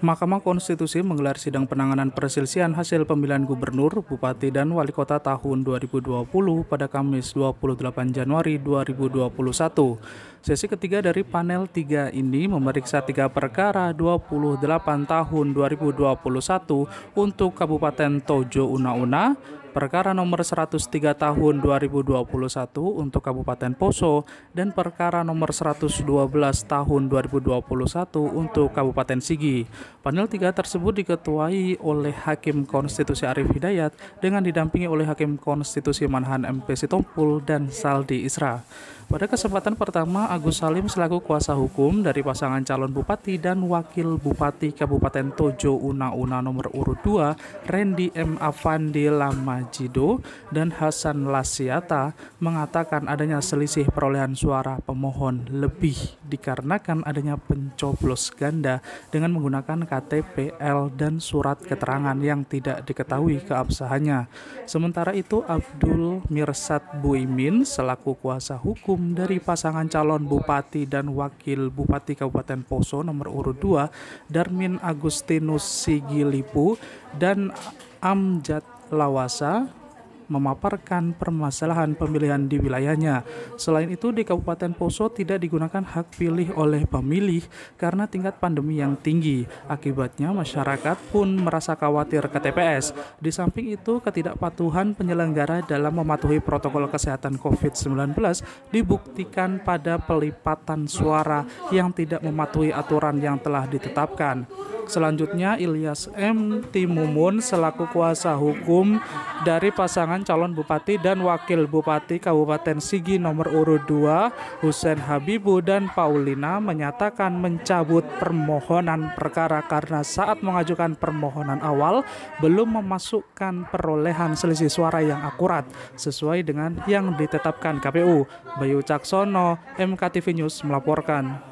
Mahkamah Konstitusi menggelar sidang penanganan perselisihan hasil pemilihan gubernur, bupati, dan wali kota tahun 2020 pada Kamis 28 Januari 2021. Sesi ketiga dari panel tiga ini memeriksa tiga perkara 28 tahun 2021 untuk Kabupaten Tojo Una-Una, perkara nomor 103 tahun 2021 untuk Kabupaten Poso dan perkara nomor 112 tahun 2021 untuk Kabupaten Sigi. Panel 3 tersebut diketuai oleh Hakim Konstitusi Arif Hidayat dengan didampingi oleh Hakim Konstitusi Manhan MP Sitompul dan Saldi Isra. Pada kesempatan pertama, Agus Salim selaku kuasa hukum dari pasangan calon bupati dan wakil bupati Kabupaten Tojo Una Una nomor urut 2, Randy M. Avandi Lama Majido dan Hasan Lasiata mengatakan adanya selisih perolehan suara pemohon lebih dikarenakan adanya pencoblos ganda dengan menggunakan KTP L dan surat keterangan yang tidak diketahui keabsahannya. Sementara itu Abdul Mirsad Buimin selaku kuasa hukum dari pasangan calon bupati dan wakil bupati Kabupaten Poso nomor urut 2 Darmin Agustinus Sigilipu dan Amjad Lawasa memaparkan permasalahan pemilihan di wilayahnya. Selain itu, di Kabupaten Poso tidak digunakan hak pilih oleh pemilih karena tingkat pandemi yang tinggi. Akibatnya, masyarakat pun merasa khawatir ke TPS. Di samping itu, ketidakpatuhan penyelenggara dalam mematuhi protokol kesehatan COVID-19 dibuktikan pada pelipatan suara yang tidak mematuhi aturan yang telah ditetapkan selanjutnya Ilyas M. Timumun selaku kuasa hukum dari pasangan calon bupati dan wakil bupati Kabupaten Sigi nomor urut 2 Husen Habibu dan Paulina menyatakan mencabut permohonan perkara karena saat mengajukan permohonan awal belum memasukkan perolehan selisih suara yang akurat sesuai dengan yang ditetapkan KPU. Bayu Caksono, MKTV News melaporkan.